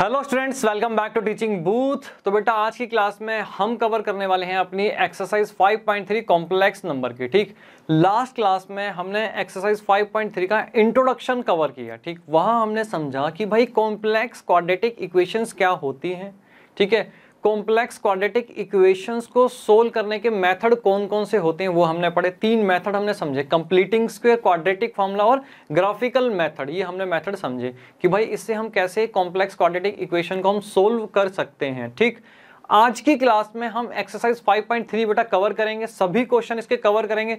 hello students welcome back to teaching booth तो बेटा आज की क्लास में हम कवर करने वाले हैं अपनी एक्सरसाइज 5.3 कॉम्प्लेक्स नंबर की ठीक लास्ट क्लास में हमने एक्सरसाइज 5.3 का इंट्रोडक्शन कवर किया ठीक वहां हमने समझा कि भाई कॉम्प्लेक्स क्वाड्रेटिक इक्वेशंस क्या होती हैं ठीक है कॉम्प्लेक्स क्वाड्रेटिक इक्वेशंस को सोल्व करने के मेथड कौन कौन से होते हैं वो हमने पढ़े तीन मेथड हमने समझे कंप्लीटिंग स्क्वेयर क्वाड्रेटिक फॉर्मूला और ग्राफिकल मेथड ये हमने मेथड समझे कि भाई इससे हम कैसे कॉम्प्लेक्स क्वाड्रेटिक इक्वेशन को हम सोल्व कर सकते हैं ठीक आज की क्लास में हम एक्सरसाइज 5.3 बेटा कवर करेंगे सभी क्वेश्चन इसके कवर करेंगे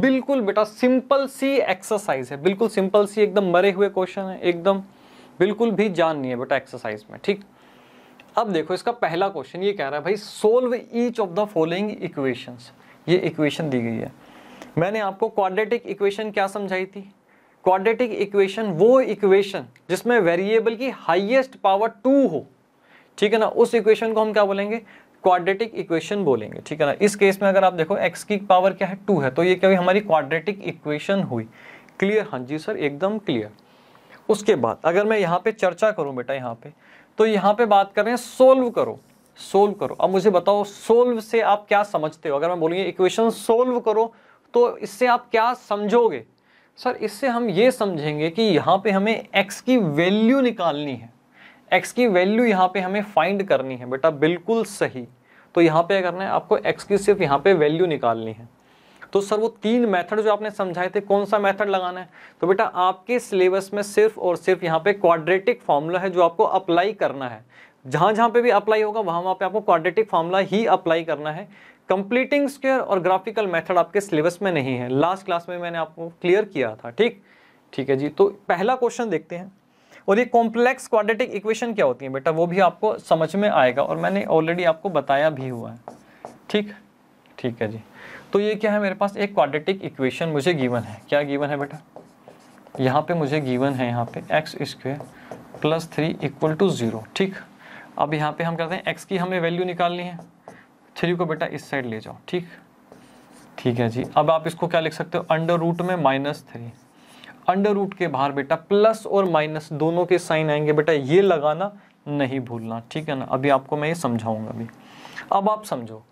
बिल्कुल बेटा सिंपल सी एक्सरसाइज है बिल्कुल सिंपल सी एकदम मरे हुए क्वेश्चन है एकदम बिल्कुल भी जान नहीं है बेटा एक्सरसाइज में ठीक अब देखो इसका पहला क्वेश्चन ये कह रहा है भाई solve each of the following equations ये इक्वेशन दी गई है मैंने आपको क्वाड्रेटिक इक्वेशन क्या समझाई थी क्वाड्रेटिक इक्वेशन वो इक्वेशन जिसमें वेरिएबल की हाईएस्ट पावर टू हो ठीक है ना उस इक्वेशन को हम क्या बोलेंगे क्वाड्रेटिक इक्वेशन बोलेंगे ठीक है ना इस केस में अगर आप देखो एक्स की पावर क्या है टू है तो ये क्या हुई हमारी क्वाड्रेटिक इक्वेशन हुई क्लियर हाँ जी सर एकदम क्लियर उसके बाद अगर मैं यहाँ पे चर्चा करूँ बेटा यहाँ पे तो यहाँ पे बात कर रहे हैं सोल्व करो सोल्व करो अब मुझे बताओ सोल्व से आप क्या समझते हो अगर मैं बोलूँगी इक्वेशन सोल्व करो तो इससे आप क्या समझोगे सर इससे हम ये समझेंगे कि यहाँ पे हमें x की वैल्यू निकालनी है x की वैल्यू यहाँ पे हमें फाइंड करनी है बेटा बिल्कुल सही तो यहाँ पे करना है आपको x की सिर्फ यहाँ पे वैल्यू निकालनी है तो सर वो तीन मेथड जो आपने समझाए थे कौन सा मेथड लगाना है तो बेटा आपके सिलेबस में सिर्फ और सिर्फ यहाँ पे क्वाड्रेटिक फार्मूला है जो आपको अप्लाई करना है जहाँ जहाँ पे भी अप्लाई होगा वहाँ वहाँ पे आपको क्वाड्रेटिक फार्मूला ही अप्लाई करना है कंप्लीटिंग स्क्वेयर और ग्राफिकल मेथड आपके सिलेबस में नहीं है लास्ट क्लास में मैंने आपको क्लियर किया था ठीक ठीक है जी तो पहला क्वेश्चन देखते हैं और ये कॉम्प्लेक्स क्वाड्रेटिक इक्वेशन क्या होती है बेटा वो भी आपको समझ में आएगा और मैंने ऑलरेडी आपको बताया भी हुआ है ठीक ठीक है जी तो ये क्या है मेरे पास एक क्वाड्रेटिक इक्वेशन मुझे गिवन है क्या गिवन है बेटा यहाँ पे मुझे गिवन है यहाँ पे x square plus three equal to zero ठीक अब यहाँ पे हम करते हैं एक्स की हमें वैल्यू निकालनी है थ्री को बेटा इस साइड ले जाओ ठीक ठीक है जी अब आप इसको क्या लिख सकते हो अंडर रूट में माइनस थ्री अंडर रूट के बाहर बेटा प्लस और माइनस दोनों के साइन आएंगे बेटा ये लगाना नहीं भूलना ठीक है ना अभी आपको मैं ये समझाऊंगा अभी अब आप समझो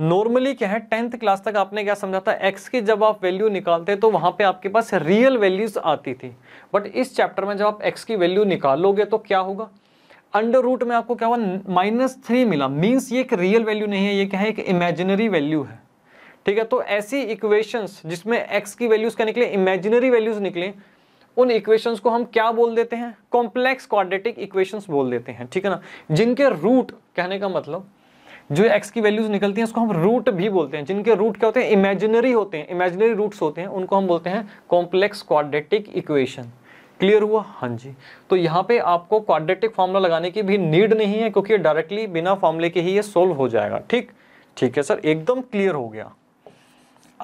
नॉर्मली क्या है टेंथ क्लास तक आपने क्या समझा था एक्स की जब आप वैल्यू निकालते तो वहां पे आपके पास रियल वैल्यूज आती थी बट इस चैप्टर में जब आप एक्स की वैल्यू निकालोगे तो क्या होगा अंडर रूट में आपको क्या हुआ माइनस थ्री मिला मीन्स ये एक रियल वैल्यू नहीं है ये क्या है एक इमेजिनरी वैल्यू है ठीक है तो ऐसी इक्वेशंस जिसमें एक्स की वैल्यूज क्या निकले इमेजिनरी वैल्यूज निकले उन इक्वेशंस को हम क्या बोल देते हैं कॉम्प्लेक्स क्वाड्रेटिक इक्वेशंस बोल देते हैं ठीक है ना जिनके रूट कहने का मतलब जो एक्स की वैल्यूज निकलती हैं उसको हम रूट भी बोलते हैं जिनके रूट क्या होते हैं इमेजिनरी होते हैं इमेजिनरी रूट्स होते हैं उनको हम बोलते हैं कॉम्प्लेक्स क्वाड्रेटिक इक्वेशन क्लियर हुआ हाँ जी तो यहाँ पे आपको क्वाड्रेटिक फॉर्मूला लगाने की भी नीड नहीं है क्योंकि डायरेक्टली बिना फॉर्मूले के ही ये सोल्व हो जाएगा ठीक ठीक है सर एकदम क्लियर हो गया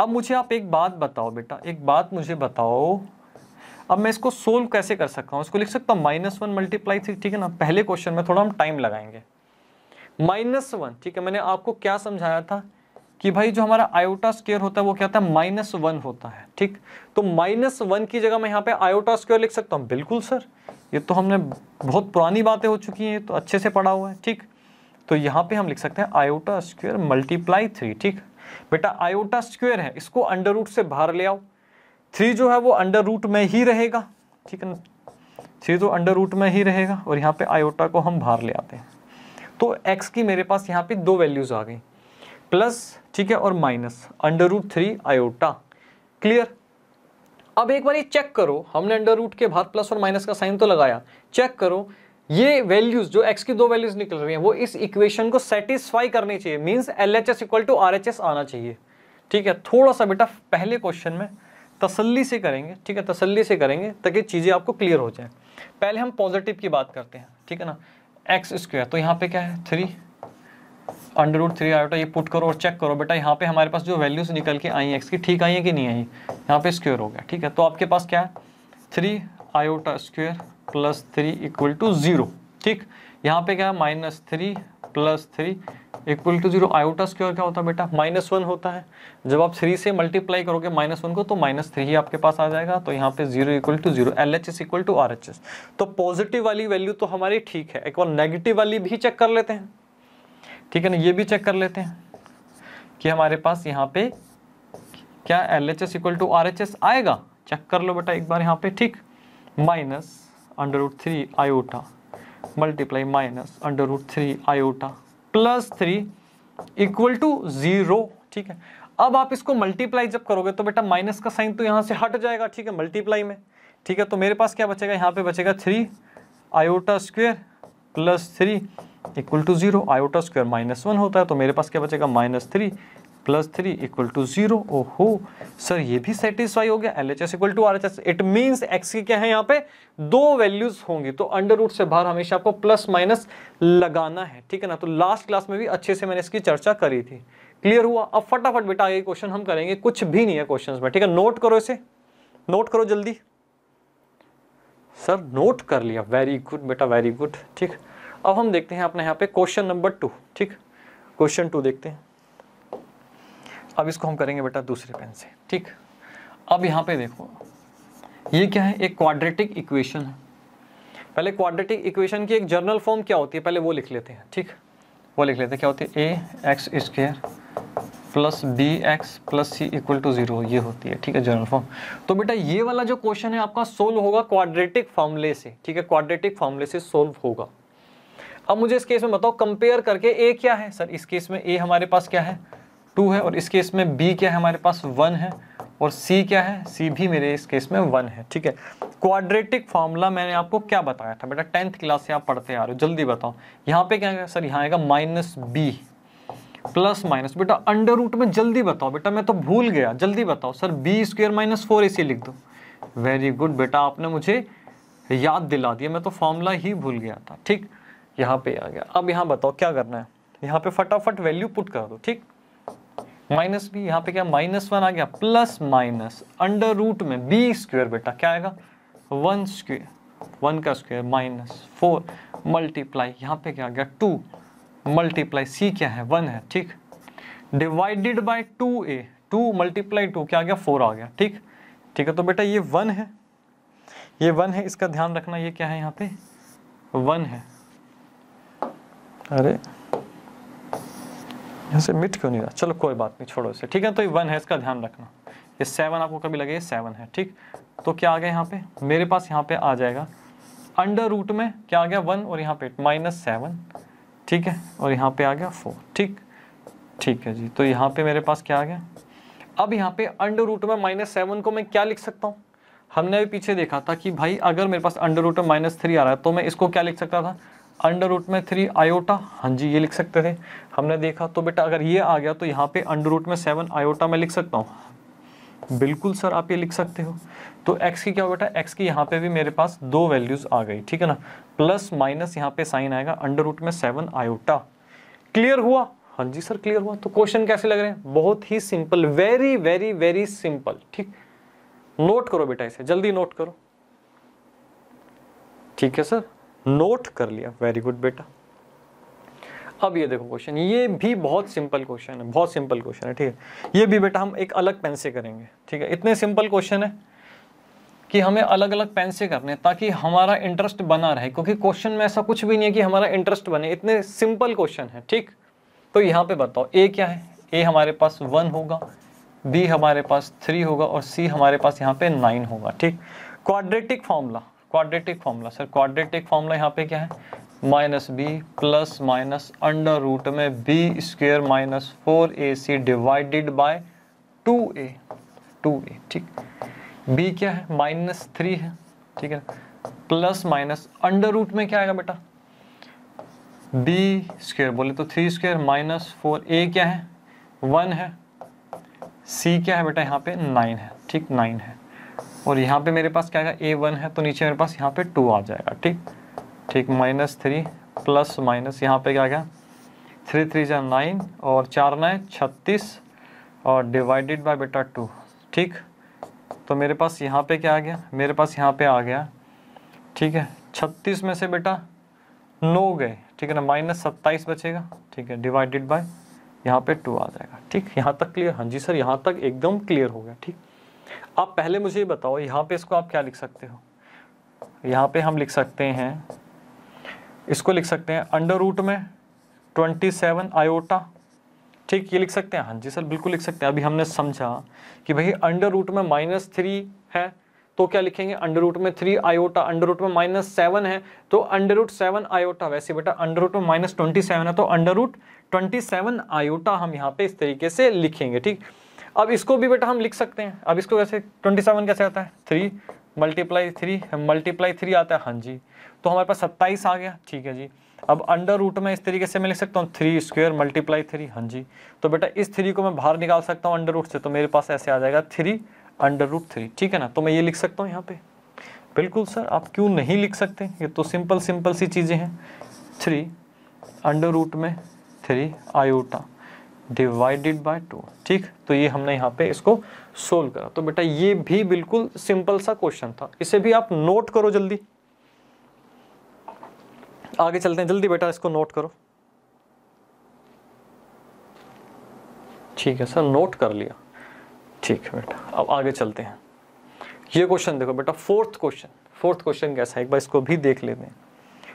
अब मुझे आप एक बात बताओ बेटा एक बात मुझे बताओ अब मैं इसको सोल्व कैसे कर सकता हूँ इसको लिख सकता हूँ माइनस वन मल्टीप्लाई थ्री ठीक है ना पहले क्वेश्चन में थोड़ा हम टाइम लगाएंगे माइनस वन ठीक है मैंने आपको क्या समझाया था कि भाई जो हमारा आयोटा स्क्वेयर होता है वो क्या होता है माइनस वन होता है ठीक तो माइनस वन की जगह मैं यहाँ पे आयोटा स्क्वेयर लिख सकता हूँ बिल्कुल सर ये तो हमने बहुत पुरानी बातें हो चुकी हैं तो अच्छे से पढ़ा हुआ है ठीक तो यहाँ पे हम लिख सकते हैं आयोटा स्क्वेयर मल्टीप्लाई थ्री ठीक बेटा आयोटा स्क्वेयर है इसको अंडर रूट से बाहर ले आओ थ्री जो है वो अंडर रूट में ही रहेगा ठीक है ना थ्री तो अंडर रूट में ही रहेगा और यहाँ पे आयोटा को हम बाहर ले आते हैं तो x की मेरे पास यहाँ पे दो वैल्यूज़ आ गई प्लस ठीक है और minus under root three iota clear अब एक बार ये चेक करो हमने अंडर रूट के बाद प्लस और माइनस का साइन तो लगाया चेक करो ये वैल्यूज जो x की दो वैल्यूज निकल रही हैं वो इस इक्वेशन को सेटिस्फाई करनी चाहिए means L H S equal to R H S आना चाहिए ठीक है थोड़ा सा बेटा पहले क्वेश्चन में तसल्ली से करेंगे ठीक है तसल्ली से करेंगे ताकि चीज़ें आपको क्लियर हो जाए पहले हम पॉजिटिव की बात करते हैं ठीक है ना एक्स स्क्वायर तो यहाँ पे क्या है three under root three iota ये पुट करो और चेक करो बेटा यहाँ पे हमारे पास जो वैल्यूज निकल के आई एक्स की ठीक आई है कि नहीं आई यहाँ पे स्क्वेयर हो गया ठीक है तो आपके पास क्या है three iota square plus three equal to zero ठीक यहाँ पे क्या है minus three plus three equal to zero iota square क्या होता है बेटा माइनस वन होता है जब आप थ्री से मल्टीप्लाई करोगे माइनस वन को तो माइनस थ्री ही आपके पास आ जाएगा तो यहाँ पे zero equal to zero L H S equal to R H S तो पॉजिटिव वाली वैल्यू तो हमारी ठीक है एक बार नेगेटिव वाली भी चेक कर लेते हैं ठीक है ना ये भी चेक कर लेते हैं कि हमारे पास यहाँ पे क्या L H S equal to R H S आएगा चेक कर लो बेटा एक बार यहाँ पे ठीक minus under root three iota multiply minus under root three iota plus three equal to zero ठीक है अब आप इसको मल्टीप्लाई जब करोगे तो बेटा माइनस का साइन तो यहाँ से हट जाएगा ठीक है मल्टीप्लाई में ठीक है तो मेरे पास क्या बचेगा यहाँ पे बचेगा three iota square plus three equal to zero iota square minus one होता है तो मेरे पास क्या बचेगा minus three plus three equal to zero ओहो सर ये भी सेटिस्फाई हो गया L H S equal to R H S it mean x की क्या है यहाँ पे दो वैल्यूज होंगी तो अंडर रूट से बाहर हमेशा आपको प्लस माइनस लगाना है ठीक है ना तो लास्ट क्लास में भी अच्छे से मैंने इसकी चर्चा करी थी क्लियर हुआ अब फटाफट बेटा ये क्वेश्चन हम करेंगे कुछ भी नहीं है क्वेश्चन में ठीक है नोट करो इसे नोट करो जल्दी सर नोट कर लिया वेरी गुड बेटा वेरी गुड ठीक अब हम देखते हैं अपने यहाँ पे क्वेश्चन नंबर टू ठीक क्वेश्चन टू देखते हैं अब इसको हम करेंगे बेटा दूसरे पेन से ठीक अब यहाँ पे देखो ये क्या है एक क्वाड्रेटिक इक्वेशन है पहले क्वाड्रेटिक इक्वेशन की एक जर्नल फॉर्म क्या होती है पहले वो लिख लेते हैं ठीक वो लिख लेते हैं क्या होती है a x square plus b x plus c equal to zero ये होती है ठीक है जर्नल फॉर्म तो बेटा ये वाला जो क्वेश्चन है आपका सोल्व होगा क्वाड्रेटिक फॉर्मले से ठीक है क्वाड्रेटिक फॉर्मले से सोल्व होगा अब मुझे इस केस में बताओ कंपेयर करके ए क्या है सर इस केस में ए हमारे पास क्या है टू है और इस केस में बी क्या है हमारे पास वन है और सी क्या है सी भी मेरे इस केस में वन है ठीक है क्वाड्रेटिक फार्मूला मैंने आपको क्या बताया था बेटा टेंथ क्लास से आप पढ़ते आ रहे हो जल्दी बताओ यहाँ पे क्या है सर यहाँ आएगा माइनस बी प्लस माइनस बेटा अंडर रूट में जल्दी बताओ बेटा मैं तो भूल गया जल्दी बताओ sir b square minus four ए सी लिख दो वेरी गुड बेटा आपने मुझे याद दिला दिया मैं तो फॉर्मूला ही भूल गया था ठीक यहाँ पे आ गया अब यहाँ बताओ क्या करना है यहाँ पे फटाफट वैल्यू पुट कर दो ठीक माइनस बी यहाँ पे क्या माइनस वन आ गया प्लस माइनस अंडर रूट में बी स्क्वेयर बेटा क्या आएगा वन स्क्वेयर वन का स्क्वेयर माइनस फोर मल्टीप्लाई यहाँ पे क्या आ गया टू मल्टीप्लाई सी क्या है वन है ठीक divided by two a two multiply two क्या आ गया फोर आ गया ठीक ठीक है तो बेटा ये वन है ये वन है इसका ध्यान रखना ये क्या है यहाँ पे वन है अरे यहाँ से मिट क्यों नहीं रहा चलो कोई बात नहीं छोड़ो इसे ठीक है तो ये वन है इसका ध्यान रखना ये सेवन आपको कभी लगे ये सेवन है ठीक तो क्या आ गया यहाँ पे मेरे पास यहाँ पे आ जाएगा अंडर रूट में क्या आ गया वन और यहाँ पे माइनस सेवन ठीक है और यहाँ पे आ गया फोर ठीक ठीक है जी तो यहाँ पे मेरे पास क्या आ गया अब यहाँ पे अंडर रूट में माइनस सेवन को मैं क्या लिख सकता हूँ हमने अभी पीछे देखा था कि भाई अगर मेरे पास अंडर रूट में माइनस थ्री आ रहा है तो मैं इसको क्या लिख सकता था अंडर रूट में थ्री आयोटा हाँ जी ये लिख सकते थे हमने देखा तो बेटा अगर ये आ गया तो यहाँ पे अंडर रूट में सेवन आयोटा मैं लिख सकता हूँ बिल्कुल सर आप ये लिख सकते हो तो x की क्या बेटा x की यहाँ पे भी मेरे पास दो वैल्यूज़ आ गई ठीक है ना प्लस माइनस यहाँ पे साइन आएगा अंडर रूट में सेवन आयोटा क्लियर हुआ हाँ जी सर क्लियर हुआ तो क्वेश्चन कैसे लग रहे हैं बहुत ही simple very very very simple ठीक नोट करो बेटा इसे जल्दी नोट करो ठीक है सर नोट कर लिया वेरी गुड बेटा अब ये देखो क्वेश्चन ये भी बहुत सिंपल क्वेश्चन है बहुत सिंपल क्वेश्चन है ठीक है ये भी बेटा हम एक अलग पेन से करेंगे ठीक है इतने सिंपल क्वेश्चन है कि हमें अलग अलग पेन से करने ताकि हमारा इंटरेस्ट बना रहे क्योंकि क्वेश्चन में ऐसा कुछ भी नहीं है कि हमारा इंटरेस्ट बने इतने सिंपल क्वेश्चन है ठीक तो यहाँ पे बताओ ए क्या है ए हमारे पास वन होगा बी हमारे पास थ्री होगा और सी हमारे पास यहाँ पे नाइन होगा ठीक quadratic formula quadratic formula sir quadratic formula यहाँ पे क्या है minus B plus minus under root में B square minus four A C divided by two a two ए ठीक बी क्या है माइनस थ्री है ठीक है प्लस माइनस अंडर रूट में क्या आएगा बेटा बी स्क्वेयर बोले तो three square minus four a क्या है वन है सी क्या है बेटा यहाँ पे नाइन है ठीक नाइन है और यहाँ पे मेरे पास क्या है ए वन है तो नीचे मेरे पास यहाँ पे टू आ जाएगा ठीक ठीक माइनस थ्री प्लस माइनस यहाँ पे क्या गया थ्री थ्री जा नाइन और चार नए छत्तीस और डिवाइडेड बाय बेटा टू ठीक तो मेरे पास यहाँ पे क्या आ गया मेरे पास यहाँ पे आ गया ठीक है छत्तीस में से बेटा नौ गए ठीक है ना माइनस सत्ताईस बचेगा ठीक है डिवाइडेड बाय यहाँ पे टू आ जाएगा ठीक यहाँ तक क्लियर हाँ जी सर यहाँ तक एकदम क्लियर हो गया ठीक आप पहले मुझे ये बताओ यहाँ पे इसको आप क्या लिख सकते हो यहाँ पे हम लिख सकते हैं इसको लिख सकते हैं अंडर रूट में ट्वेंटी सेवन आयोटा ठीक ये लिख सकते हैं हाँ जी सर बिल्कुल लिख सकते हैं अभी हमने समझा कि भाई अंडर रूट में माइनस थ्री है तो क्या लिखेंगे अंडर रूट में थ्री आयोटा अंडर रूट में माइनस सेवन है तो अंडर रूट सेवन आयोटा वैसे बेटा अंडर रूट में माइनस ट्वेंटी सेवन है तो under root twenty seven iota हम यहाँ पे इस तरीके से लिखेंगे ठीक अब इसको भी बेटा हम लिख सकते हैं अब इसको कैसे ट्वेंटी सेवन कैसे आता है three multiply three multiply three आता है हाँ जी तो हमारे पास सत्ताईस आ गया ठीक है जी अब अंडर रूट में इस तरीके से मैं लिख सकता हूँ थ्री स्क्वेयर मल्टीप्लाई थ्री हाँ जी तो बेटा इस थ्री को मैं बाहर निकाल सकता हूँ अंडर रूट से तो मेरे पास ऐसे आ जाएगा थ्री अंडर रूट थ्री ठीक है ना तो मैं ये लिख सकता हूँ यहाँ पे बिल्कुल सर आप क्यों नहीं लिख सकते ये तो सिंपल सिंपल सी चीज़ें हैं थ्री अंडर रूट में three iota divided by two ठीक तो ये हमने यहाँ पे इसको सोल्व करा तो बेटा ये भी बिल्कुल सिंपल सा क्वेश्चन था इसे भी आप नोट करो जल्दी आगे चलते हैं जल्दी बेटा इसको नोट करो ठीक है सर नोट कर लिया ठीक है बेटा अब आगे चलते हैं ये क्वेश्चन देखो बेटा फोर्थ क्वेश्चन फोर्थ क्वेश्चन कैसा है एक बार इसको भी देख लेते हैं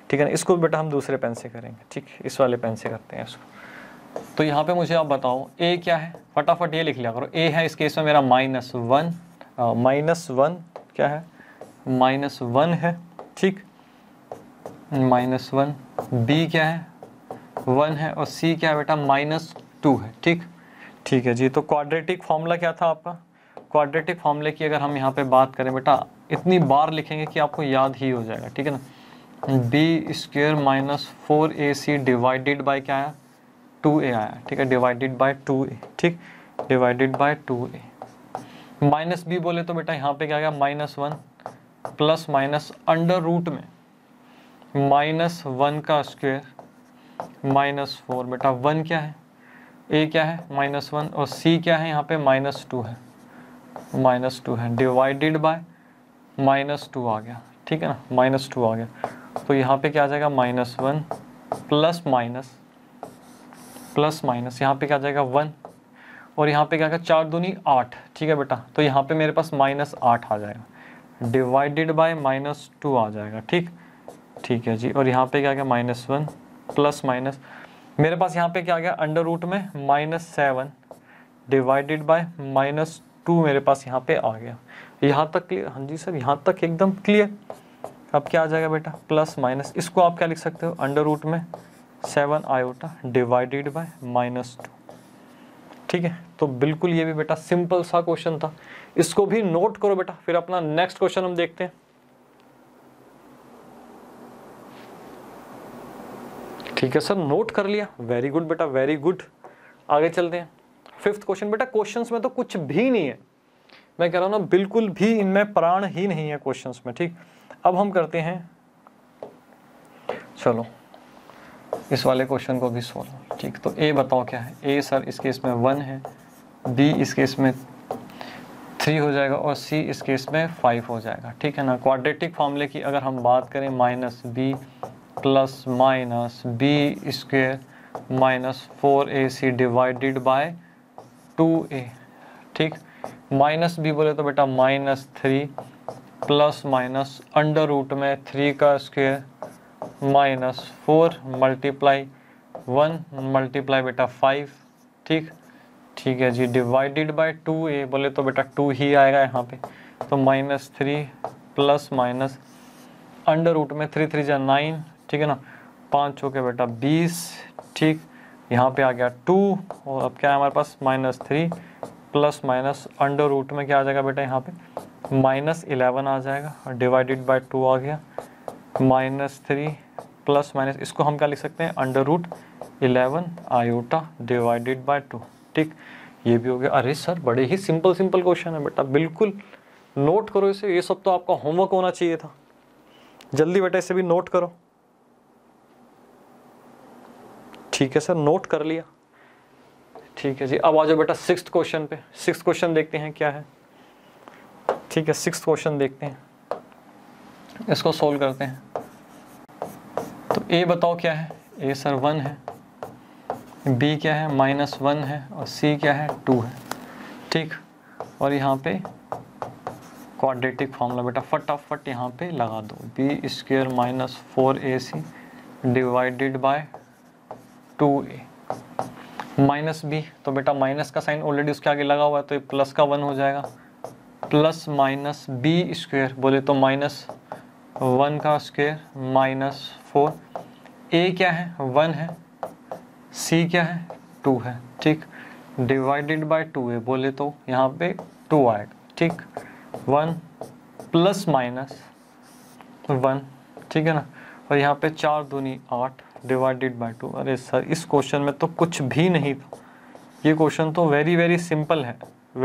ठीक है ना इसको बेटा हम दूसरे पेन से करेंगे ठीक इस वाले पेन से करते हैं इसको तो यहाँ पे मुझे आप बताओ ए क्या है फटाफट ये लिख लिया करो ए है इस केस में मेरा माइनस वन माइनस वन क्या है माइनस वन है ठीक माइनस वन बी क्या है वन है और सी क्या है बेटा माइनस टू है ठीक ठीक है जी तो क्वाड्रेटिक फॉर्मूला क्या था आपका क्वाड्रेटिक फॉर्मूले की अगर हम यहाँ पे बात करें बेटा इतनी बार लिखेंगे कि आपको याद ही हो जाएगा ठीक है ना b square minus four A C divided by क्या है टू ए आया ठीक है डिवाइडेड बाय टू ए ठीक divided by two a minus b बोले तो बेटा यहाँ पे क्या गया minus one plus minus under root में माइनस वन का स्क्वेयर माइनस फोर बेटा वन क्या है ए क्या है माइनस वन और सी क्या है यहाँ पे माइनस टू है माइनस टू है डिवाइडेड बाय माइनस टू आ गया ठीक है ना माइनस टू आ गया तो यहाँ पे क्या आ जाएगा minus one plus minus plus minus यहाँ पे क्या जाएगा वन और यहाँ पे क्या चार दूनी आठ ठीक है बेटा तो यहाँ पे मेरे पास माइनस आठ आ जाएगा डिवाइडेड बाय माइनस टू आ जाएगा ठीक ठीक है जी और यहाँ पे क्या आ गया माइनस वन प्लस माइनस मेरे पास यहाँ पे क्या आ गया अंडर रूट में minus seven divided by minus two मेरे पास यहाँ पे आ गया यहाँ तक क्लियर हाँ जी सर यहाँ तक एकदम क्लियर अब क्या आ जाएगा बेटा प्लस माइनस इसको आप क्या लिख सकते हो अंडर रूट में seven iota divided by minus two ठीक है तो बिल्कुल ये भी बेटा सिंपल सा क्वेश्चन था इसको भी नोट करो बेटा फिर अपना नेक्स्ट क्वेश्चन हम देखते हैं ठीक है सर नोट कर लिया वेरी गुड बेटा वेरी गुड आगे चलते हैं फिफ्थ क्वेश्चन बेटा क्वेश्चंस में तो कुछ भी नहीं है मैं कह रहा हूं ना बिल्कुल भी इनमें प्राण ही नहीं है क्वेश्चंस में ठीक अब हम करते हैं चलो इस वाले क्वेश्चन को भी सोल्व ठीक तो ए बताओ क्या है ए सर इस केस में वन है बी इस केस में थ्री हो जाएगा और सी इस केस में फाइव हो जाएगा ठीक है ना क्वाड्रेटिक फॉर्मूले की अगर हम बात करें minus B plus minus b square minus four A C divided by two ए ठीक माइनस बी बोले तो बेटा minus three plus minus under root में थ्री का square minus four multiply one multiply बेटा फाइव ठीक ठीक है जी डिवाइडेड बाय टू ए बोले तो बेटा टू ही आएगा यहाँ पे तो minus three plus minus under root में थ्री थ्री जा नाइन ठीक है ना पाँच हो के बेटा बीस ठीक यहाँ पे आ गया टू और अब क्या है हमारे पास minus three plus minus under root में क्या आ जाएगा बेटा यहाँ पे माइनस इलेवन आ जाएगा डिवाइडेड बाय टू आ गया माइनस थ्री प्लस माइनस इसको हम क्या लिख सकते हैं under root eleven iota divided by two ठीक ये भी हो गया अरे सर बड़े ही सिंपल सिंपल क्वेश्चन है बेटा बिल्कुल नोट करो इसे ये सब तो आपका होमवर्क होना चाहिए था जल्दी बेटा इसे भी नोट करो ठीक है सर नोट कर लिया ठीक है जी अब आ जाओ बेटा सिक्स क्वेश्चन पे सिक्स क्वेश्चन देखते हैं क्या है ठीक है सिक्स क्वेश्चन देखते हैं इसको सोल्व करते हैं ए बताओ क्या है ए सर वन है बी क्या है माइनस वन है और सी क्या है टू है ठीक और यहाँ पे क्वाड्रेटिक फॉर्मूला बेटा फटाफट यहाँ पे लगा दो b square minus four A C divided by two a minus b तो बेटा माइनस का साइन ऑलरेडी उसके आगे लगा हुआ है तो ये प्लस का वन हो जाएगा प्लस माइनस बी स्क्वेयर बोले तो माइनस वन का स्क्वेयर माइनस फोर ए क्या है वन है सी क्या है टू है ठीक डिवाइडेड बाय टू है बोले तो यहाँ पे टू आएगा ठीक वन प्लस माइनस वन ठीक है ना और यहाँ पे चार दूनी आठ डिवाइडेड बाय टू अरे सर इस क्वेश्चन में तो कुछ भी नहीं था ये क्वेश्चन तो वेरी वेरी सिंपल है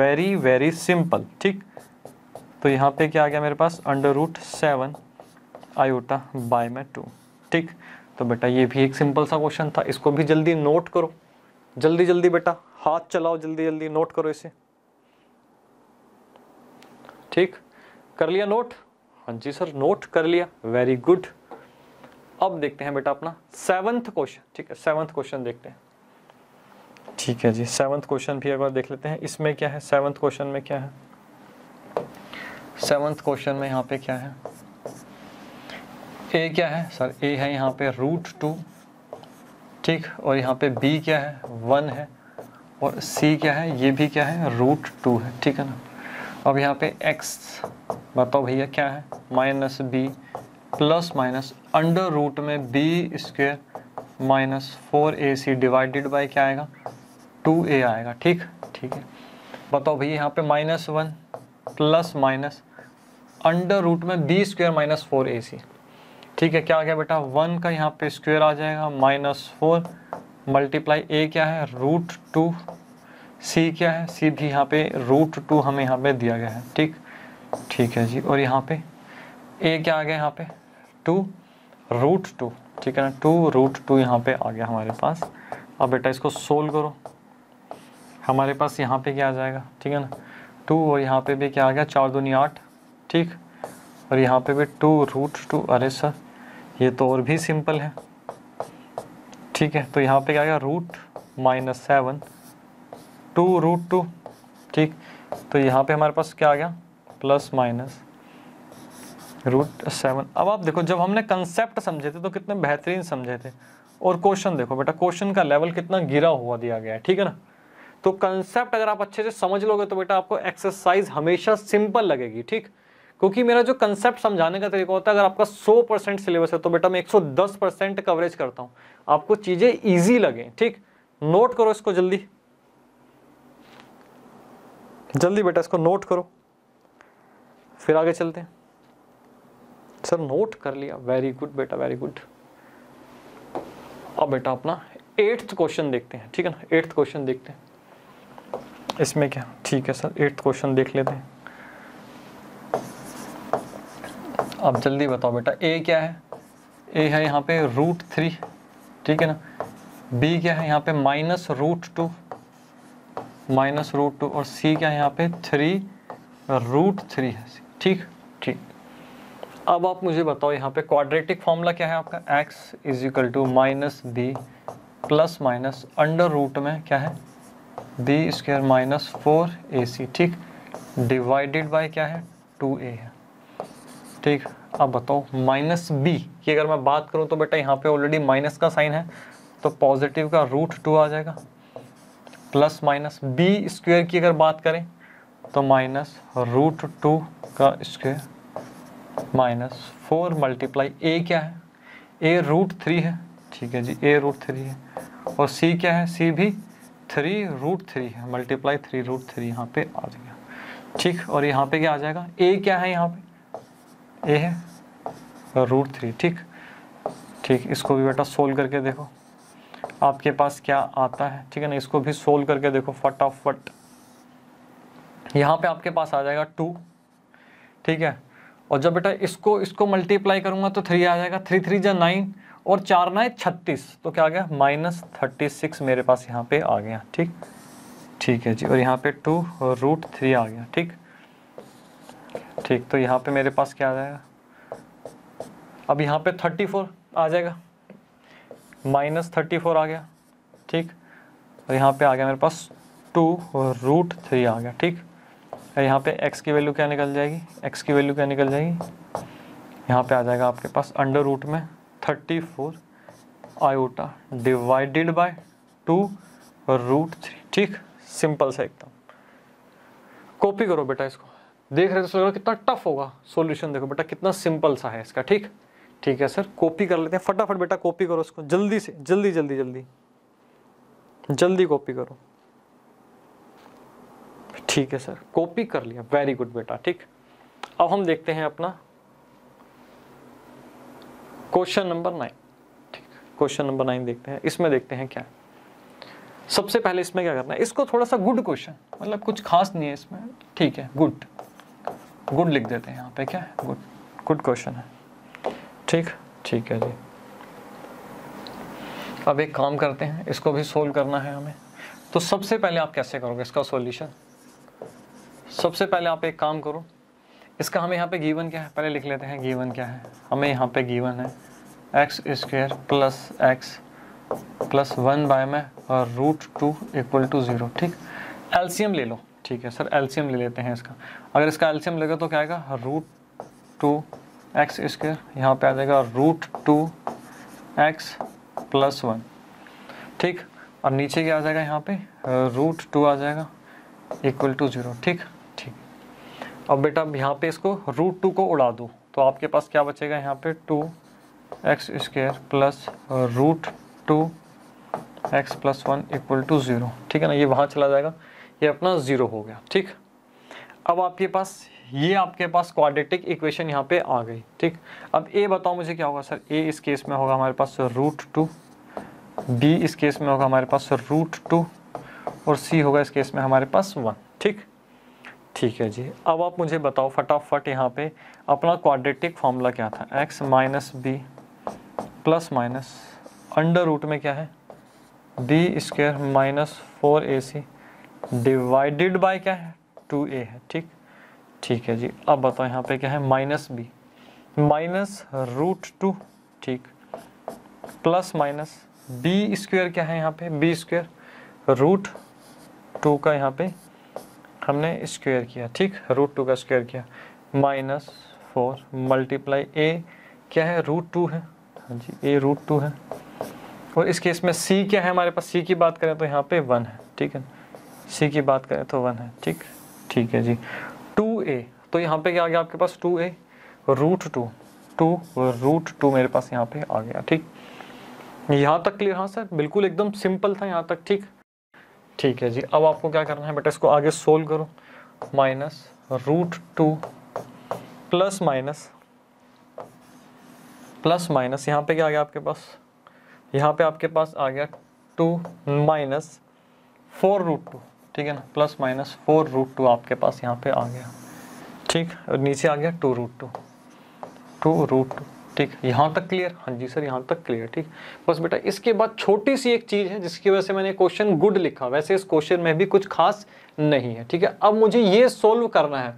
वेरी वेरी सिंपल ठीक तो यहाँ पे क्या आ गया मेरे पास under root seven iota by में टू ठीक तो बेटा ये भी एक सिंपल सा क्वेश्चन था इसको भी जल्दी नोट करो जल्दी जल्दी बेटा हाथ चलाओ जल्दी जल्दी नोट करो इसे ठीक कर लिया नोट हाँ जी सर नोट कर लिया वेरी गुड अब देखते हैं बेटा अपना सेवंथ क्वेश्चन ठीक है सेवंथ क्वेश्चन देखते हैं ठीक है जी सेवंथ क्वेश्चन भी एक बार देख लेते हैं इसमें क्या है सेवंथ क्वेश्चन में क्या है सेवंथ क्वेश्चन में यहाँ पे क्या है ए क्या है सर ए है यहाँ पे रूट टू ठीक और यहाँ पे बी क्या है वन है और सी क्या है ये भी क्या है रूट टू है ठीक है ना अब यहाँ पे एक्स बताओ भैया क्या है minus B plus minus under root में B square minus four A C divided by क्या आएगा टू ए आएगा ठीक ठीक है बताओ भैया यहाँ पे minus one plus minus under root में बी स्क्वेयर माइनस फोर ए सी ठीक है क्या आ गया बेटा वन का यहाँ पे स्क्वेयर आ जाएगा माइनस फोर मल्टीप्लाई ए क्या है रूट टू सी क्या है सी भी यहाँ पे रूट टू हमें यहाँ पे दिया गया है ठीक ठीक है जी और यहाँ पे ए क्या आ गया यहाँ पे टू रूट टू ठीक है ना टू रूट टू यहाँ पे आ गया हमारे पास अब बेटा इसको सोल्व करो हमारे पास यहाँ पे क्या आ जाएगा ठीक है ना टू और यहाँ पे भी क्या आ गया चार दूनी आठ ठीक और यहाँ पे भी टू रूट टू अरे सर ये तो और भी सिंपल है ठीक है तो यहाँ पे क्या आएगा root minus seven two root two ठीक तो यहाँ पे हमारे पास क्या आ गया प्लस माइनस रूट सेवन अब आप देखो जब हमने कंसेप्ट समझे थे तो कितने बेहतरीन समझे थे और क्वेश्चन देखो बेटा क्वेश्चन का लेवल कितना गिरा हुआ दिया गया है ठीक है ना तो कंसेप्ट अगर आप अच्छे से समझ लोगे तो बेटा आपको एक्सरसाइज हमेशा सिंपल लगेगी ठीक क्योंकि मेरा जो कंसेप्ट समझाने का तरीका होता है अगर आपका 100 परसेंट सिलेबस है तो बेटा मैं 110 परसेंट कवरेज करता हूं आपको चीज़ें ईजी लगे ठीक नोट करो इसको जल्दी जल्दी बेटा इसको नोट करो फिर आगे चलते हैं सर नोट कर लिया वेरी गुड बेटा वेरी गुड अब बेटा अपना एट्थ क्वेश्चन देखते हैं ठीक है ना एट्थ क्वेश्चन देखते हैं इसमें क्या ठीक है सर एट्थ क्वेश्चन देख लेते हैं अब जल्दी बताओ बेटा ए क्या है ए है यहाँ पे रूट थ्री ठीक है ना बी क्या है यहाँ पे minus root two minus root two और सी क्या है यहाँ पे थ्री रूट थ्री है ठीक ठीक अब आप मुझे बताओ यहाँ पे क्वाड्रेटिक फॉर्मूला क्या है आपका x is equal to minus B plus minus under root में क्या है बी स्क्र माइनस फोर ए सी ठीक डिवाइडेड बाई क्या है टू ए है ठीक अब बताओ माइनस बी की अगर मैं बात करूँ तो बेटा यहाँ पे ऑलरेडी माइनस का साइन है तो पॉजिटिव का रूट टू आ जाएगा प्लस माइनस बी स्क्वेयर की अगर बात करें तो माइनस रूट टू का square minus four multiply a क्या है ए रूट थ्री है ठीक है जी ए रूट थ्री है और सी क्या है सी भी थ्री रूट थ्री है मल्टीप्लाई थ्री रूट थ्री यहाँ पे आ जाएगा ठीक और यहाँ पे क्या आ जाएगा ए क्या है यहाँ पे ए है और रूट थ्री ठीक ठीक इसको भी बेटा सोल्व करके देखो आपके पास क्या आता है ठीक है ना इसको भी सोल्व करके देखो फटाफट यहाँ पे आपके पास आ जाएगा टू ठीक है और जब बेटा इसको इसको मल्टीप्लाई करूँगा तो थ्री आ जाएगा थ्री थ्री जै नाइन और चार ना छत्तीस तो क्या आ गया माइनस थर्टी सिक्स मेरे पास यहाँ पे आ गया ठीक ठीक है जी और यहाँ पे टू और रूट थ्री आ गया ठीक ठीक तो यहाँ पे मेरे पास क्या आ जाएगा अब यहाँ पे 34 आ जाएगा माइनस थर्टी फोर आ गया ठीक और तो यहाँ पे आ गया मेरे पास टू रूट थ्री आ गया ठीक तो यहाँ पे x की वैल्यू क्या निकल जाएगी x की वैल्यू क्या निकल जाएगी यहाँ पे आ जाएगा आपके पास अंडर रूट में thirty four iota divided by two root three ठीक सिंपल सा एकदम कॉपी करो बेटा इसको देख रहे तो लग रहा कितना टफ होगा सॉल्यूशन देखो बेटा कितना सिंपल सा है इसका ठीक ठीक है सर कॉपी कर लेते हैं फटाफट बेटा कॉपी करो उसको जल्दी से जल्दी जल्दी जल्दी जल्दी कॉपी करो ठीक है सर कॉपी कर लिया वेरी गुड बेटा ठीक अब हम देखते हैं अपना क्वेश्चन नंबर नाइन ठीक क्वेश्चन नंबर नाइन देखते हैं इसमें देखते हैं क्या सबसे पहले इसमें क्या करना है इसको थोड़ा सा गुड क्वेश्चन मतलब कुछ खास नहीं है इसमें ठीक है गुड गुड लिख देते हैं यहाँ पे क्या गुड गुड क्वेश्चन है ठीक ठीक है जी अब एक काम करते हैं इसको भी सोल्व करना है हमें तो सबसे पहले आप कैसे करोगे इसका सॉल्यूशन सबसे पहले आप एक काम करो इसका हमें यहाँ पे गीवन क्या है पहले लिख लेते हैं गीवन क्या है हमें यहाँ पे गीवन है x square plus x plus one by में और root two equal to zero ठीक एल्सियम ले लो ठीक है सर एल्सियम ले लेते हैं इसका अगर इसका एल्सियम लेगा तो क्या आएगा रूट टू एक्स इसके यहाँ पे आ जाएगा root two x plus one ठीक और नीचे क्या आ जाएगा यहाँ पे रूट टू आ जाएगा इक्वल टू ज़ीरो ठीक ठीक अब बेटा यहाँ पे इसको रूट टू को उड़ा दो तो आपके पास क्या बचेगा यहाँ पे two x square plus root two x plus one equal to zero ठीक है ना ये वहाँ चला जाएगा ये अपना ज़ीरो हो गया ठीक अब आपके पास ये आपके पास क्वाड्रेटिक इक्वेशन यहाँ पे आ गई ठीक अब ए बताओ मुझे क्या होगा सर ए इस केस में होगा हमारे पास रूट टू बी इस केस में होगा हमारे पास रूट टू और सी होगा इस केस में हमारे पास वन ठीक ठीक है जी अब आप मुझे बताओ फटाफट यहाँ पे अपना क्वाड्रेटिक फॉर्मूला क्या था x minus B plus minus under root में क्या है b square minus four A C divided by क्या है टू ए है ठीक ठीक है जी अब बताओ यहाँ पे क्या है minus b minus root two ठीक प्लस माइनस बी स्क्वेयर क्या है यहाँ पे बी स्क्वेयर रूट टू का यहाँ पे हमने स्क्वेयर किया ठीक रूट टू का स्क्वेयर किया माइनस फोर मल्टीप्लाई ए क्या है रूट टू है हाँ जी ए रूट टू है और इस केस में सी क्या है हमारे पास सी की बात करें तो यहाँ पे वन है ठीक है सी की बात करें तो वन है ठीक ठीक है जी टू ए तो यहाँ पे क्या आ गया आपके पास two a root two two root two मेरे पास यहाँ पे आ गया ठीक यहाँ तक क्लियर हाँ सर बिल्कुल एकदम सिंपल था यहाँ तक ठीक ठीक है जी अब आपको क्या करना है बेटा इसको आगे सोल्व करो minus root two plus minus plus minus यहाँ पे क्या आ गया आपके पास यहाँ पे आपके पास आ गया two minus four root two ठीक है ना plus minus four root two आपके पास यहाँ पे आ गया ठीक और नीचे आ गया two root two two root two ठीक यहाँ तक क्लियर हाँ जी सर यहाँ तक क्लियर ठीक बस बेटा इसके बाद छोटी सी एक चीज़ है जिसकी वजह से मैंने क्वेश्चन गुड लिखा वैसे इस क्वेश्चन में भी कुछ खास नहीं है ठीक है अब मुझे ये सोल्व करना है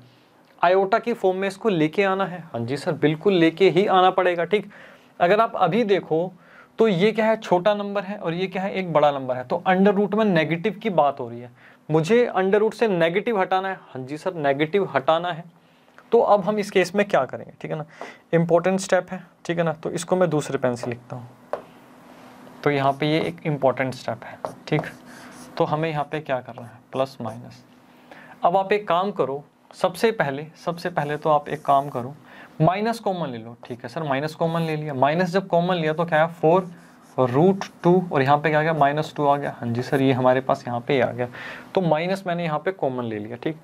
आयोटा की फॉर्म में इसको लेके आना है हाँ जी सर बिल्कुल लेके ही आना पड़ेगा ठीक अगर आप अभी देखो तो ये क्या है छोटा नंबर है और ये क्या है एक बड़ा नंबर है तो अंडर रूट में नेगेटिव की बात हो रही है मुझे अंडर रूट से नेगेटिव हटाना है हाँ जी सर नेगेटिव हटाना है तो अब हम इस केस में क्या करेंगे ठीक है ना इम्पोर्टेंट स्टेप है ठीक है ना तो इसको मैं दूसरे पेन से लिखता हूँ तो यहाँ पे ये एक इम्पॉर्टेंट स्टेप है ठीक तो हमें यहाँ पे क्या करना है प्लस माइनस अब आप एक काम करो सबसे पहले सबसे पहले तो आप एक काम करो माइनस कॉमन ले लो ठीक है सर माइनस कॉमन ले लिया माइनस जब कॉमन लिया तो क्या है फोर रूट टू और यहाँ पे क्या आ गया माइनस टू आ गया हाँ जी सर ये हमारे पास यहाँ पे आ गया तो माइनस मैंने यहाँ पे कॉमन ले लिया ठीक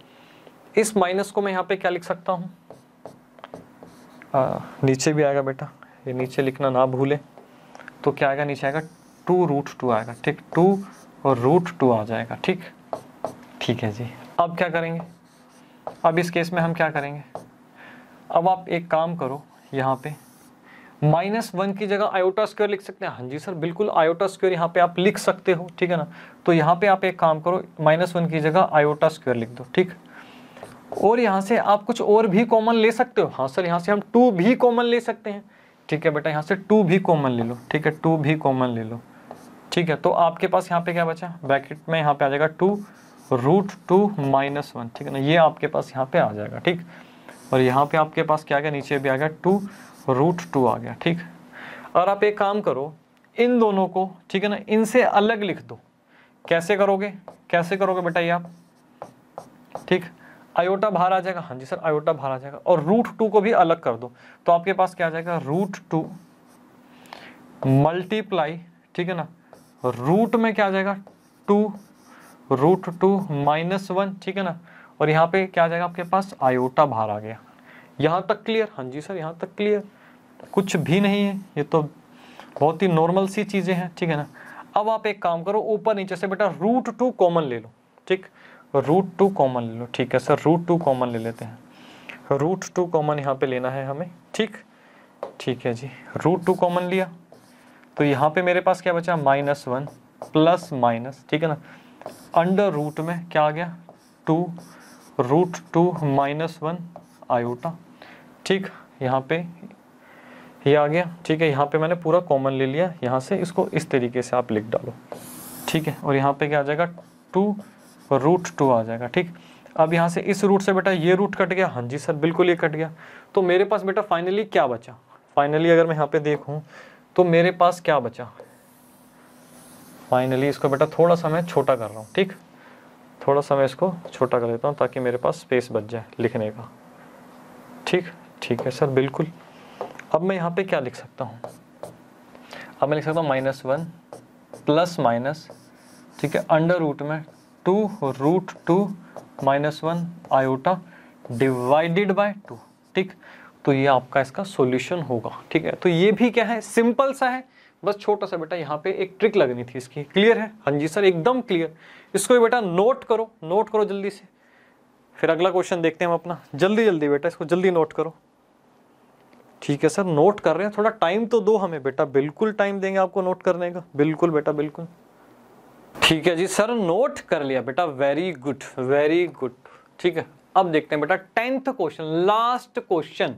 इस माइनस को मैं यहाँ पे क्या लिख सकता हूँ नीचे भी आएगा बेटा ये नीचे लिखना ना भूले तो क्या आएगा नीचे आएगा टू रूट टू आएगा ठीक टू और रूट टू आ जाएगा ठीक ठीक है जी अब क्या करेंगे अब इस केस में हम क्या करेंगे अब आप एक काम करो यहाँ पे माइनस वन की जगह आयोटा स्क्वायर लिख सकते हैं हाँ जी सर बिल्कुल आयोटा स्क्वायर यहाँ पे आप लिख सकते हो ठीक है ना तो यहाँ पे आप एक काम करो माइनस वन की जगह आयोटा स्क्वायर लिख दो ठीक और यहाँ से आप कुछ और भी कॉमन ले सकते हो हाँ सर यहाँ से हम टू भी कॉमन ले सकते हैं ठीक है बेटा यहाँ से टू भी कॉमन ले लो ठीक है टू भी कॉमन ले लो ठीक है तो आपके पास यहाँ पे क्या बचा ब्रैकेट में यहाँ पे आ जाएगा two root two minus one ठीक है ना ये आपके पास यहाँ पे आ जाएगा ठीक और यहाँ पे आपके पास क्या क्या नीचे भी आ गया टू रूट टू आ गया ठीक और आप एक काम करो इन दोनों को ठीक है ना इनसे अलग लिख दो कैसे करोगे कैसे करोगे बेटा ये आप ठीक आयोटा बाहर आ जाएगा हाँ जी सर आयोटा बाहर आ जाएगा और रूट टू को भी अलग कर दो तो आपके पास क्या आ जाएगा रूट टू मल्टीप्लाई ठीक है ना रूट में क्या आ जाएगा two root two minus one ठीक है ना और यहाँ पे क्या आ जाएगा आपके पास आयोटा बाहर आ गया यहाँ तक क्लियर हाँ जी सर यहाँ तक क्लियर कुछ भी नहीं है ये तो बहुत ही नॉर्मल सी चीज़ें हैं ठीक है ना अब आप एक काम करो ऊपर नीचे से बेटा रूट टू कॉमन ले लो ठीक रूट टू कॉमन ले लो ठीक है सर रूट टू कॉमन ले लेते हैं रूट टू कॉमन यहाँ पे लेना है हमें ठीक ठीक है जी रूट टू कॉमन लिया तो यहाँ पे मेरे पास क्या बचा माइनस वन प्लस माइनस ठीक है ना अंडर रूट में क्या आ गया two root two minus one iota ठीक यहाँ पे ये आ गया ठीक है यहाँ पे मैंने पूरा कॉमन ले लिया यहाँ से इसको इस तरीके से आप लिख डालो ठीक है और यहाँ पे क्या आ जाएगा टू रूट टू आ जाएगा ठीक अब यहाँ से इस रूट से बेटा ये रूट कट गया हाँ जी सर बिल्कुल ये कट गया तो मेरे पास बेटा फाइनली क्या बचा फाइनली अगर मैं यहाँ पे देखूँ तो मेरे पास क्या बचा फाइनली इसको बेटा थोड़ा सा मैं छोटा कर रहा हूँ ठीक थोड़ा सा मैं इसको छोटा कर देता हूँ ताकि मेरे पास स्पेस बच जाए लिखने का ठीक ठीक है सर बिल्कुल अब मैं यहाँ पे क्या लिख सकता हूँ अब मैं लिख सकता हूँ माइनस वन प्लस माइनस ठीक है अंडर रूट में two root two minus one iota divided by two ठीक तो ये आपका इसका सॉल्यूशन होगा ठीक है तो ये भी क्या है सिंपल सा है बस छोटा सा बेटा यहाँ पे एक ट्रिक लगनी थी इसकी क्लियर है हाँ जी सर एकदम क्लियर इसको बेटा नोट करो नोट करो जल्दी से फिर अगला क्वेश्चन देखते हैं हम अपना जल्दी जल्दी बेटा इसको जल्दी नोट करो ठीक है सर नोट कर रहे हैं थोड़ा टाइम तो दो हमें बेटा बिल्कुल टाइम देंगे आपको नोट करने का बिल्कुल बेटा बिल्कुल ठीक है जी सर नोट कर लिया बेटा वेरी गुड वेरी गुड ठीक है अब देखते हैं बेटा टेंथ क्वेश्चन लास्ट क्वेश्चन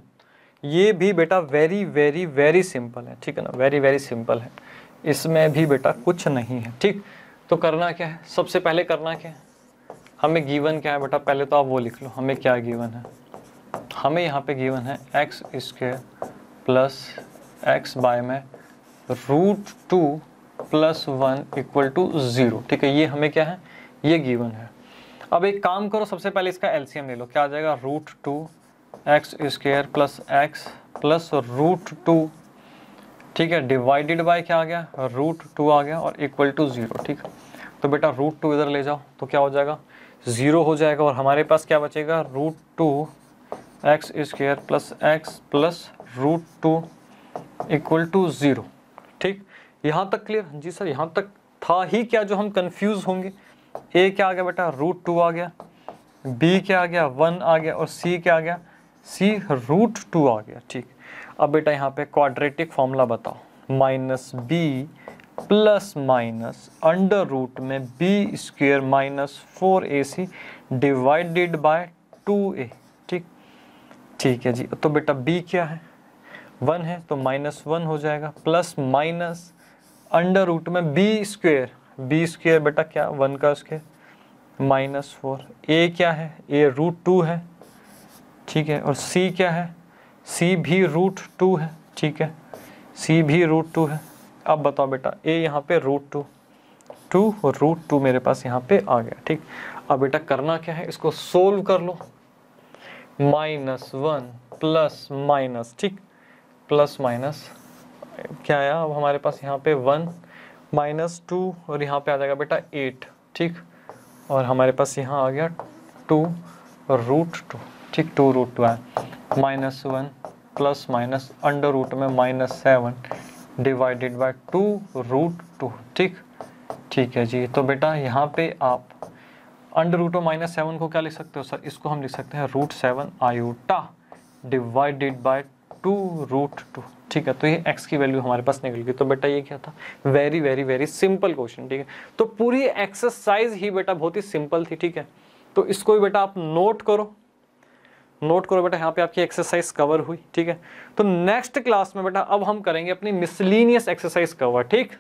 ये भी बेटा वेरी वेरी वेरी सिंपल है ठीक है ना वेरी वेरी सिंपल है इसमें भी बेटा कुछ नहीं है ठीक तो करना क्या है सबसे पहले करना क्या है हमें गीवन क्या है बेटा पहले तो आप वो लिख लो हमें क्या गीवन है हमें यहाँ पे गिवन है x square plus X by में root two plus one equal to zero ठीक है ये हमें क्या है ये गिवन है अब एक काम करो सबसे पहले इसका एलसीएम ले लो क्या आ जाएगा root two X square plus x plus root two ठीक है डिवाइडेड बाय क्या आ गया रूट टू आ गया और इक्वल टू ज़ीरो ठीक तो बेटा रूट टू इधर ले जाओ तो क्या हो जाएगा ज़ीरो हो जाएगा और हमारे पास क्या बचेगा root two x square plus x plus root two equal to zero ठीक यहाँ तक क्लियर जी सर यहाँ तक था ही क्या जो हम कंफ्यूज होंगे ए क्या आ गया बेटा रूट टू आ गया बी क्या आ गया वन आ गया और सी क्या आ गया सी रूट टू आ गया ठीक अब बेटा यहाँ पे क्वाड्रेटिक फॉर्मूला बताओ minus B plus minus under root में B square minus four A C divided by two ए ठीक है जी तो बेटा बी क्या है वन है तो माइनस वन हो जाएगा प्लस माइनस अंडर रूट में बी स्क्वेयर बी स्क्वेयर बेटा क्या वन का स्क्वेयर माइनस फोर ए क्या है ए रूट टू है ठीक है और सी क्या है सी भी रूट टू है ठीक है सी भी रूट टू है अब बताओ बेटा ए यहाँ पे रूट टू टू और रूट टू मेरे पास यहाँ पे आ गया ठीक अब बेटा करना क्या है इसको सोल्व कर लो माइनस वन प्लस माइनस ठीक प्लस माइनस क्या आया अब हमारे पास यहाँ पे वन माइनस टू और यहाँ पे आ जाएगा बेटा एट ठीक और हमारे पास यहाँ आ गया टू रूट टू ठीक टू रूट टू है minus one plus minus under root में minus seven divided by two root two ठीक ठीक है जी तो बेटा यहाँ पे आप under root of minus seven को क्या लिख सकते हो सर इसको हम लिख सकते हैं root seven iota divided by two root two ठीक है तो ये x की वैल्यू हमारे पास निकल गई तो बेटा ये क्या था very very very simple question ठीक है तो पूरी एक्सरसाइज ही बेटा बहुत ही सिंपल थी ठीक है तो इसको भी बेटा आप नोट करो नोट करो बेटा यहाँ पे आपकी एक्सरसाइज कवर हुई ठीक है तो नेक्स्ट क्लास में बेटा अब हम करेंगे अपनी मिसलिनियस एक्सरसाइज कवर ठीक